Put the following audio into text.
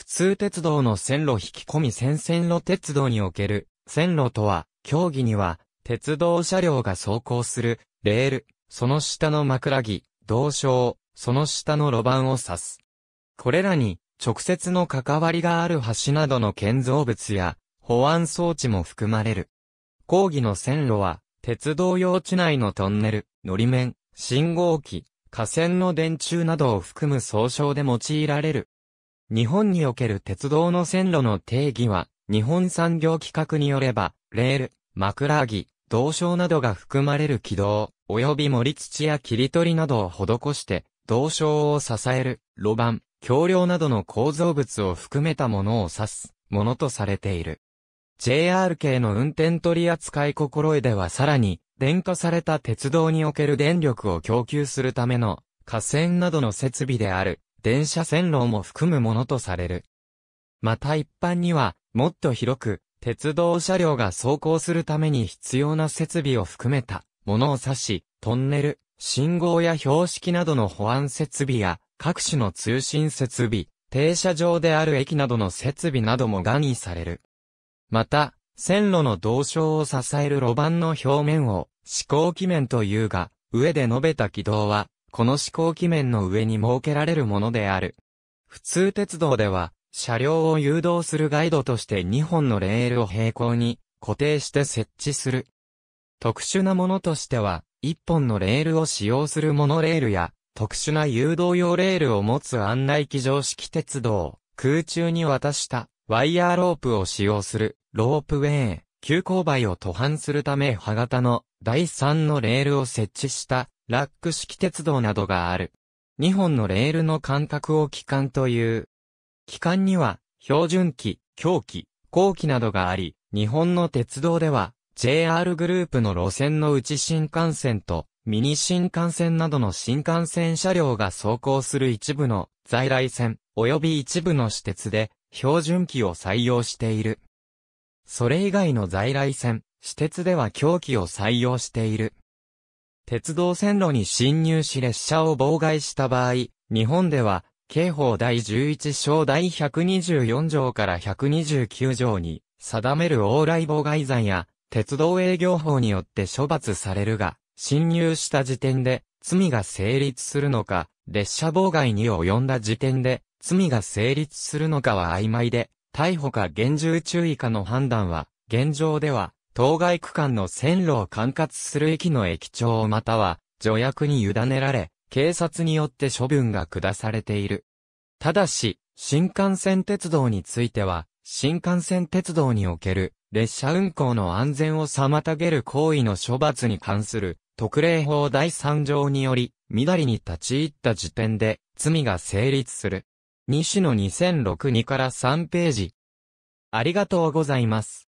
普通鉄道の線路引き込み線線路鉄道における線路とは、競技には鉄道車両が走行するレール、その下の枕木、道障、その下の路盤を指す。これらに直接の関わりがある橋などの建造物や保安装置も含まれる。講義の線路は鉄道用地内のトンネル、乗り面、信号機、架線の電柱などを含む総称で用いられる。日本における鉄道の線路の定義は、日本産業規格によれば、レール、枕木、銅床などが含まれる軌道、及び盛り土や切り取りなどを施して、銅床を支える、路盤、橋梁などの構造物を含めたものを指す、ものとされている。JR 系の運転取扱い心得ではさらに、電化された鉄道における電力を供給するための、河川などの設備である、電車線路も含むものとされる。また一般には、もっと広く、鉄道車両が走行するために必要な設備を含めたものを指し、トンネル、信号や標識などの保安設備や、各種の通信設備、停車場である駅などの設備などもガニされる。また、線路の同床を支える路盤の表面を、思考基面というが、上で述べた軌道は、この思考機面の上に設けられるものである。普通鉄道では、車両を誘導するガイドとして2本のレールを平行に固定して設置する。特殊なものとしては、1本のレールを使用するモノレールや、特殊な誘導用レールを持つ案内機常式鉄道、空中に渡したワイヤーロープを使用するロープウェイ、急勾配を途半するため歯型の第3のレールを設置したラック式鉄道などがある。2本のレールの間隔を機関という。機関には、標準機、狂気、後期などがあり、日本の鉄道では、JR グループの路線のうち新幹線と、ミニ新幹線などの新幹線車両が走行する一部の在来線、及び一部の私鉄で、標準機を採用している。それ以外の在来線、私鉄では狂気を採用している。鉄道線路に侵入し列車を妨害した場合、日本では、刑法第11章第124条から129条に定める往来妨害罪や鉄道営業法によって処罰されるが、侵入した時点で罪が成立するのか、列車妨害に及んだ時点で罪が成立するのかは曖昧で、逮捕か厳重注意かの判断は現状では当該区間の線路を管轄する駅の駅長または、助役に委ねられ、警察によって処分が下されている。ただし、新幹線鉄道については、新幹線鉄道における列車運行の安全を妨げる行為の処罰に関する特例法第3条により、みだりに立ち入った時点で罪が成立する。西の2006 2から3ページ。ありがとうございます。